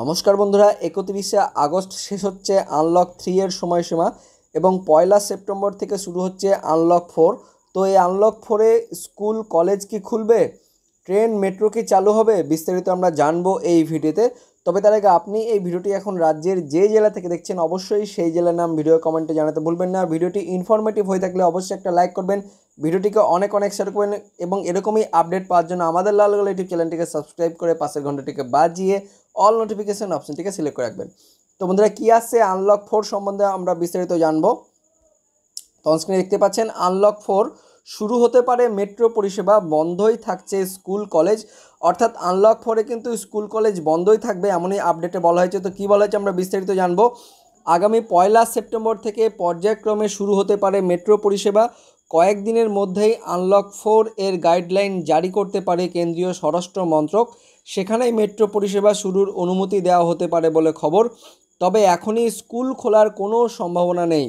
নমস্কার বন্ধুরা একত্রিশে আগস্ট শেষ হচ্ছে আনলক থ্রি এর সময়সীমা এবং পয়লা সেপ্টেম্বর থেকে শুরু হচ্ছে আনলক ফোর তো এই আনলক ফোরে স্কুল কলেজ কি খুলবে ট্রেন মেট্রো কি চালু হবে বিস্তারিত আমরা জানবো এই ভিডিওতে তবে তার আগে আপনি এই ভিডিওটি এখন রাজ্যের যে জেলা থেকে দেখছেন অবশ্যই সেই জেলার নাম ভিডিও কমেন্টে জানাতে ভুলবেন না ভিডিওটি ইনফরমেটিভ হয়ে থাকলে অবশ্যই একটা লাইক করবেন ভিডিওটিকে অনেক অনেক শেয়ার করবেন এবং এরকমই আপডেট পাওয়ার জন্য আমাদের লাল ইউটিউব চ্যানেলটিকে সাবস্ক্রাইব করে পাশের ঘন্টাটিকে বাজিয়ে অল নোটিফিকেশান অপশানটিকে সিলেক্ট করে রাখবেন তো বন্ধুরা কী আছে আনলক ফোর সম্বন্ধে আমরা বিস্তারিত জানবো তখন স্ক্রিনে দেখতে পাচ্ছেন আনলক ফোর শুরু হতে পারে মেট্রো পরিষেবা বন্ধই থাকছে স্কুল কলেজ অর্থাৎ আনলক ফোরে কিন্তু স্কুল কলেজ বন্ধই থাকবে এমনই আপডেটে বলা হয়েছে তো কী বলা হয়েছে আমরা বিস্তারিত জানবো আগামী পয়লা সেপ্টেম্বর থেকে পর্যায়ক্রমে শুরু হতে পারে মেট্রো পরিষেবা কয়েকদিনের মধ্যেই আনলক ফোর এর গাইডলাইন জারি করতে পারে কেন্দ্রীয় স্বরাষ্ট্র মন্ত্রক সেখানেই মেট্রো পরিষেবা শুরুর অনুমতি দেওয়া হতে পারে বলে খবর তবে এখনই স্কুল খোলার কোনো সম্ভাবনা নেই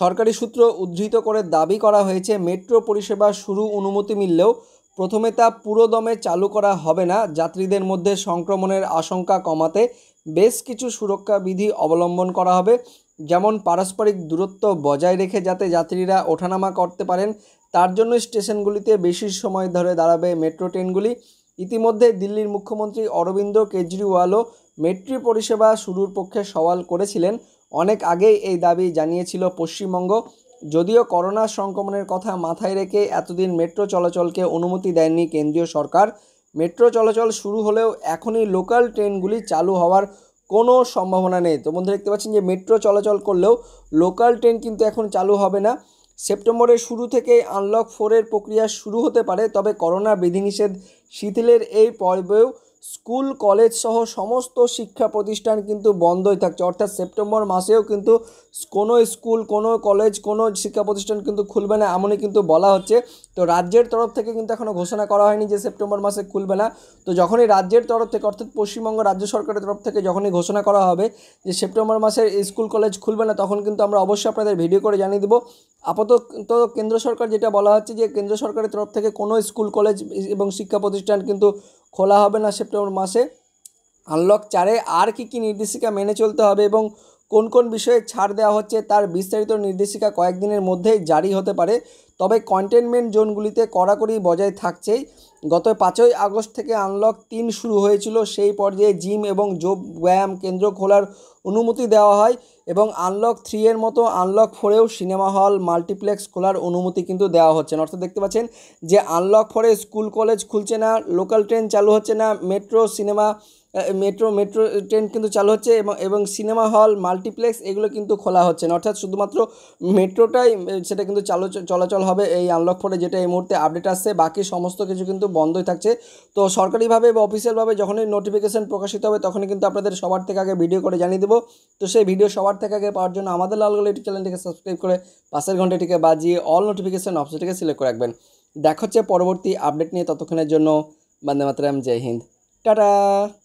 সরকারি সূত্র উদ্ধৃত করে দাবি করা হয়েছে মেট্রো পরিষেবা শুরু অনুমতি মিললেও প্রথমে তা পুরোদমে চালু করা হবে না যাত্রীদের মধ্যে সংক্রমণের আশঙ্কা কমাতে বেশ কিছু সুরক্ষা বিধি অবলম্বন করা হবে যেমন পারস্পরিক দূরত্ব বজায় রেখে যাতে যাত্রীরা ওঠানামা করতে পারেন তার জন্য স্টেশনগুলিতে বেশি সময় ধরে দাঁড়াবে মেট্রো ট্রেনগুলি ইতিমধ্যে দিল্লির মুখ্যমন্ত্রী অরবিন্দ কেজরিওয়ালও মেট্রি পরিষেবা শুরুর পক্ষে সওয়াল করেছিলেন অনেক আগেই এই দাবি জানিয়েছিল পশ্চিমবঙ্গ যদিও করোনা সংক্রমণের কথা মাথায় রেখে এতদিন মেট্রো চলাচলকে অনুমতি দেয়নি কেন্দ্রীয় সরকার মেট্রো চলাচল শুরু হলেও এখনই লোকাল ট্রেনগুলি চালু হওয়ার কোনো সম্ভাবনা নেই তো বন্ধু দেখতে পাচ্ছেন যে মেট্রো চলাচল করলেও লোকাল ট্রেন কিন্তু এখন চালু হবে না সেপ্টেম্বরের শুরু থেকেই আনলক ফোরের প্রক্রিয়া শুরু হতে পারে তবে করোনা বিধিনিষেধ শিথিলের এই পর্বেও স্কুল কলেজ সহ সমস্ত শিক্ষা প্রতিষ্ঠান কিন্তু বন্ধই থাকছে অর্থাৎ সেপ্টেম্বর মাসেও কিন্তু কোনো স্কুল কোনো কলেজ কোনো শিক্ষা প্রতিষ্ঠান কিন্তু খুলবে না এমনই কিন্তু বলা হচ্ছে তো রাজ্যের তরফ থেকে কিন্তু এখনও ঘোষণা করা হয়নি যে সেপ্টেম্বর মাসে খুলবে না তো যখনই রাজ্যের তরফ থেকে অর্থাৎ পশ্চিমবঙ্গ রাজ্য সরকারের তরফ থেকে যখনই ঘোষণা করা হবে যে সেপ্টেম্বর মাসে স্কুল কলেজ খুলবে না তখন কিন্তু আমরা অবশ্যই আপনাদের ভিডিও করে জানিয়ে দেবো আপাতত কেন্দ্র সরকার যেটা বলা হচ্ছে যে কেন্দ্র সরকারের তরফ থেকে কোনো স্কুল কলেজ এবং শিক্ষা প্রতিষ্ঠান কিন্তু খোলা হবে না সেপ্টেম্বর মাসে আনলক চারে আর কি কি নির্দেশিকা মেনে চলতে হবে এবং কোন কোন বিষয়ে ছাড় দেওয়া হচ্ছে তার বিস্তারিত নির্দেশিকা কয়েকদিনের মধ্যেই জারি হতে পারে তবে কন্টেনমেন্ট জোনগুলিতে কড়াকড়ি বজায় থাকছেই গত পাঁচই আগস্ট থেকে আনলক তিন শুরু হয়েছিল সেই পর্যায়ে জিম এবং যোগ ব্যায়াম কেন্দ্র খোলার অনুমতি দেওয়া হয় এবং আনলক থ্রি এর মতো আনলক ফোরেও সিনেমা হল মাল্টিপ্লেক্স খোলার অনুমতি কিন্তু দেওয়া হচ্ছে না অর্থাৎ দেখতে পাচ্ছেন যে আনলক ফোরে স্কুল কলেজ খুলছে না লোকাল ট্রেন চালু হচ্ছে না metro cinema metro metro train কিন্তু চালু হচ্ছে এবং এবং সিনেমা হল মাল্টিপ্লেক্স এগুলো কিন্তু খোলা হচ্ছে না অর্থাৎ শুধুমাত্র মেট্রোটাই সেটা কিন্তু চালু চলাচল হবে এই আনলক ফোরে যেটা এই মুহূর্তে আপডেট আসছে বাকি সমস্ত কিছু কিন্তু বন্ধই থাকছে তো সরকারিভাবে বা অফিসিয়ালভাবে যখনই নোটিফিকেশান প্রকাশিত হবে তখনই কিন্তু আপনাদের সবার থেকে আগে ভিডিও করে জানিয়ে দেবো তো সেই ভিডিও সবার সবার থেকে আগে পাওয়ার জন্য আমাদের লালগুলো ইউটিউব চ্যানেলটিকে সাবস্ক্রাইব করে পাশের ঘন্টাটিকে বাজিয়ে অল নোটিফিকেশান অপশনটিকে সিলেক্ট করে রাখবেন দেখা হচ্ছে পরবর্তী আপডেট নিয়ে ততক্ষণের জন্য বন্দে মাতরাম জয় হিন্দ টাটা